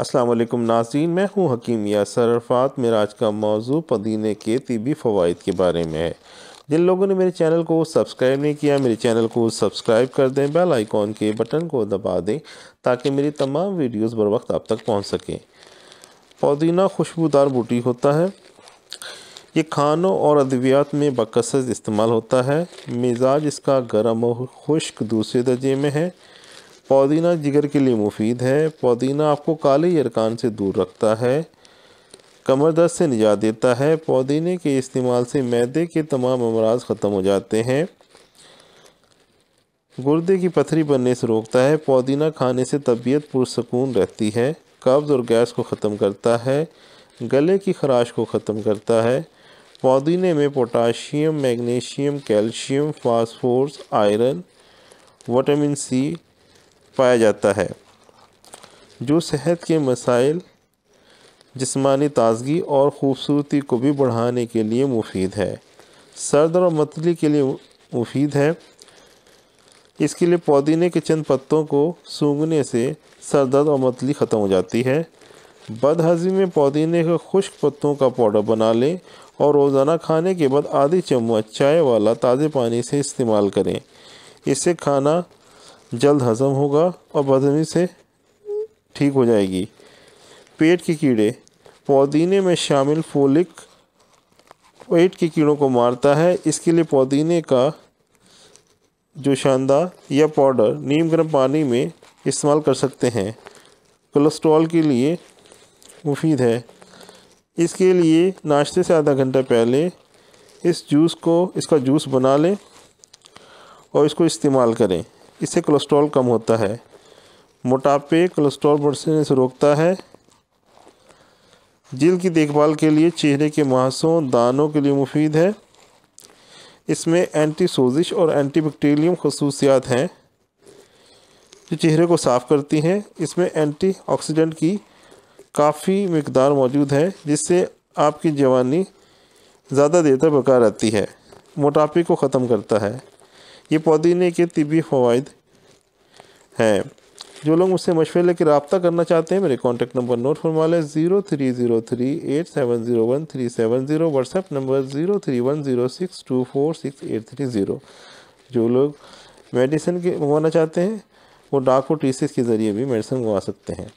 असलम नाजीन मैं हूँ हकीम या यासर मेरा आज का मौजू पदीने के तबी फ़वाद के बारे में है जिन लोगों ने मेरे चैनल को सब्सक्राइब नहीं किया मेरे चैनल को सब्सक्राइब कर दें बेल आइकॉन के बटन को दबा दें ताकि मेरी तमाम वीडियोस बर वक्त आप तक पहुंच सकें पुदीना खुशबूदार बूटी होता है ये खानों और अद्वियात में बकसर इस्तेमाल होता है मिजाज इसका गर्म और खुश्क दूसरे दर्जे में है पुदीना जिगर के लिए मुफीद है पुदीना आपको काले अरकान से दूर रखता है कमर दर्द से निजात देता है पुदीने के इस्तेमाल से मैदे के तमाम अमराज ख़त्म हो जाते हैं गुर्दे की पथरी बनने से रोकता है पुदीना खाने से तबीयत पुरसकून रहती है कब्ज़ और गैस को ख़त्म करता है गले की खराश को ख़त्म करता है पुदीने में potassium magnesium calcium phosphorus iron vitamin C पाया जाता है जो सेहत के मसाइल जिसमानी ताजगी और ख़ूबसूरती को भी बढ़ाने के लिए मुफीद है सर्द और मतली के लिए मुफीद है इसके लिए पुदीने के चंद पत्तों को सूंघने से सर दर्द और मतली ख़त्म हो जाती है बदहजी में पुदीने के खुश्क पत्तों का पाउडर बना लें और रोज़ाना खाने के बाद आधी चम्मच चाय वाला ताज़े पानी से इस्तेमाल करें इससे खाना जल्द हजम होगा और बदहजमी से ठीक हो जाएगी पेट के कीड़े पौदीने में शामिल फोलिक पेट के कीड़ों को मारता है इसके लिए पौदीने का जो शानदार या पाउडर नीम गर्म पानी में इस्तेमाल कर सकते हैं कोलेस्ट्रॉल के लिए मुफीद है इसके लिए नाश्ते से आधा घंटा पहले इस जूस को इसका जूस बना लें और इसको इस्तेमाल करें इससे कोलेस्ट्रॉल कम होता है मोटापे कोलेस्ट्रॉल बढ़ने से रोकता है जिल की देखभाल के लिए चेहरे के मांसों दानों के लिए मुफीद है इसमें एंटी सोजिश और एंटी बैक्टीरियम खसूसियात हैं जो चेहरे को साफ़ करती हैं इसमें एंटी ऑक्सीडेंट की काफ़ी मकदार मौजूद है जिससे आपकी जवानी ज़्यादा देर तक बरकरार रहती है मोटापे को ख़त्म करता है ये पुदीने के तिबी फ़वाद हैं जो लोग मुझसे मशवरे लेकर रबता करना चाहते हैं मेरे कॉन्टैक्ट नंबर नोट फरमा लें zero three zero three eight seven zero one three seven zero WhatsApp number zero three one zero six two four six eight three zero जो लोग मेडिसिन के मंगवाना चाहते हैं वो डाक और टी के ज़रिए भी मेडिसिन मंगवा सकते हैं